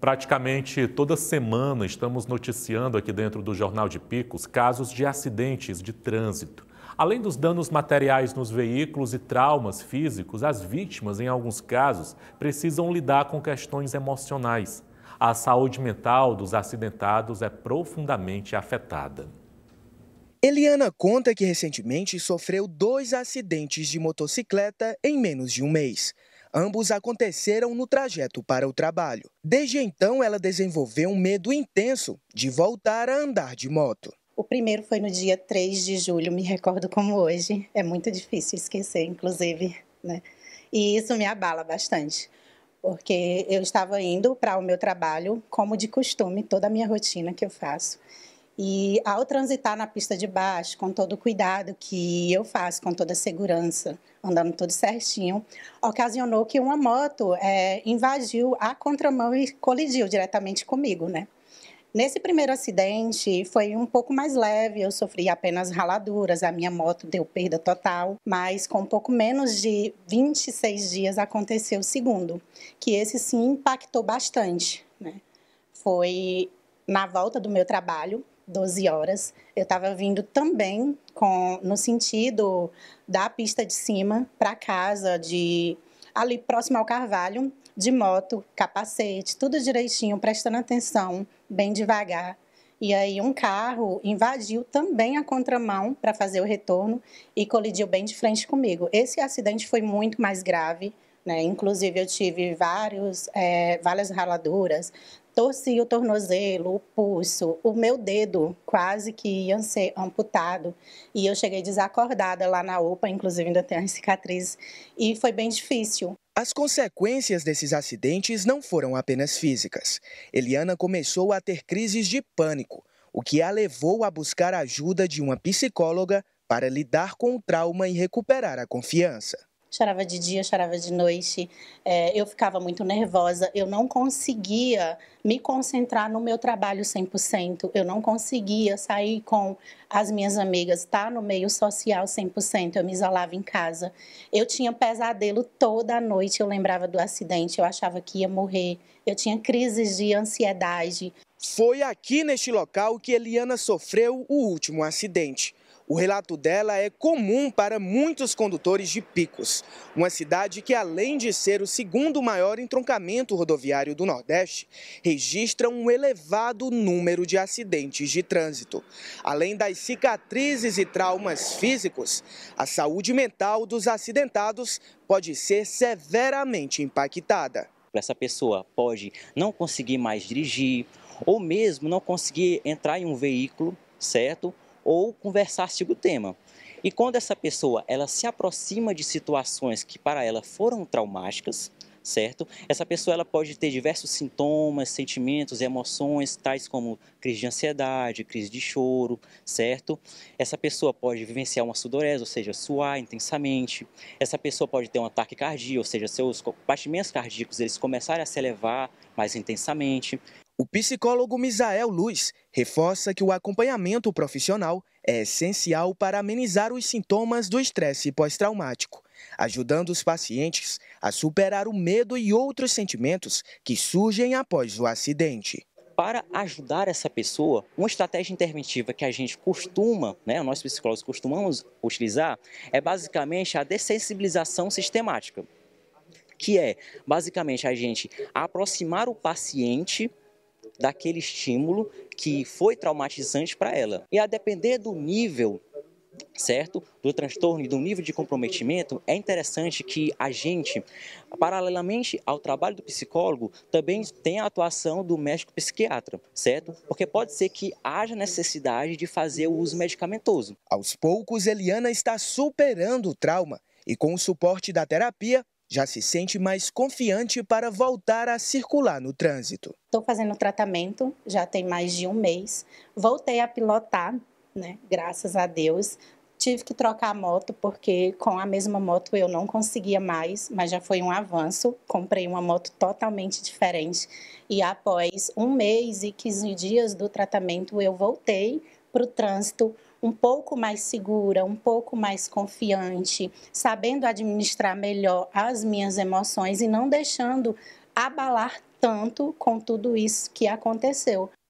Praticamente toda semana estamos noticiando aqui dentro do Jornal de Picos casos de acidentes de trânsito. Além dos danos materiais nos veículos e traumas físicos, as vítimas, em alguns casos, precisam lidar com questões emocionais. A saúde mental dos acidentados é profundamente afetada. Eliana conta que recentemente sofreu dois acidentes de motocicleta em menos de um mês. Ambos aconteceram no trajeto para o trabalho. Desde então, ela desenvolveu um medo intenso de voltar a andar de moto. O primeiro foi no dia 3 de julho, me recordo como hoje. É muito difícil esquecer, inclusive, né? E isso me abala bastante, porque eu estava indo para o meu trabalho como de costume, toda a minha rotina que eu faço. E ao transitar na pista de baixo, com todo o cuidado que eu faço, com toda a segurança, andando tudo certinho, ocasionou que uma moto é, invadiu a contramão e colidiu diretamente comigo, né? Nesse primeiro acidente foi um pouco mais leve, eu sofri apenas raladuras, a minha moto deu perda total, mas com um pouco menos de 26 dias aconteceu o segundo, que esse sim impactou bastante. Né? Foi na volta do meu trabalho, 12 horas, eu estava vindo também com no sentido da pista de cima para casa, de ali próximo ao Carvalho, de moto, capacete, tudo direitinho, prestando atenção, bem devagar. E aí um carro invadiu também a contramão para fazer o retorno e colidiu bem de frente comigo. Esse acidente foi muito mais grave né? Inclusive, eu tive vários, é, várias raladuras, torci o tornozelo, o pulso, o meu dedo quase que ia ser amputado. E eu cheguei desacordada lá na UPA, inclusive ainda tenho a cicatriz, e foi bem difícil. As consequências desses acidentes não foram apenas físicas. Eliana começou a ter crises de pânico, o que a levou a buscar a ajuda de uma psicóloga para lidar com o trauma e recuperar a confiança chorava de dia, chorava de noite, é, eu ficava muito nervosa, eu não conseguia me concentrar no meu trabalho 100%, eu não conseguia sair com as minhas amigas, estar tá? no meio social 100%, eu me isolava em casa. Eu tinha pesadelo toda noite, eu lembrava do acidente, eu achava que ia morrer, eu tinha crises de ansiedade. Foi aqui neste local que Eliana sofreu o último acidente. O relato dela é comum para muitos condutores de Picos, uma cidade que, além de ser o segundo maior entroncamento rodoviário do Nordeste, registra um elevado número de acidentes de trânsito. Além das cicatrizes e traumas físicos, a saúde mental dos acidentados pode ser severamente impactada. Essa pessoa pode não conseguir mais dirigir ou mesmo não conseguir entrar em um veículo, certo? ou conversar sobre o tema. E quando essa pessoa ela se aproxima de situações que para ela foram traumáticas, certo? Essa pessoa ela pode ter diversos sintomas, sentimentos, emoções, tais como crise de ansiedade, crise de choro, certo? Essa pessoa pode vivenciar uma sudorese, ou seja, suar intensamente. Essa pessoa pode ter um ataque cardíaco, ou seja, seus batimentos cardíacos eles começarem a se elevar mais intensamente. O psicólogo Misael Luz reforça que o acompanhamento profissional é essencial para amenizar os sintomas do estresse pós-traumático, ajudando os pacientes a superar o medo e outros sentimentos que surgem após o acidente para ajudar essa pessoa, uma estratégia interventiva que a gente costuma, né, nós psicólogos costumamos utilizar, é basicamente a dessensibilização sistemática, que é basicamente a gente aproximar o paciente daquele estímulo que foi traumatizante para ela. E a depender do nível certo? Do transtorno e do nível de comprometimento, é interessante que a gente, paralelamente ao trabalho do psicólogo, também tenha a atuação do médico psiquiatra, certo? Porque pode ser que haja necessidade de fazer o uso medicamentoso. Aos poucos, Eliana está superando o trauma e com o suporte da terapia, já se sente mais confiante para voltar a circular no trânsito. Estou fazendo tratamento, já tem mais de um mês. Voltei a pilotar, né? Graças a Deus. Tive que trocar a moto porque com a mesma moto eu não conseguia mais, mas já foi um avanço. Comprei uma moto totalmente diferente e após um mês e 15 dias do tratamento eu voltei para o trânsito um pouco mais segura, um pouco mais confiante, sabendo administrar melhor as minhas emoções e não deixando abalar tanto com tudo isso que aconteceu.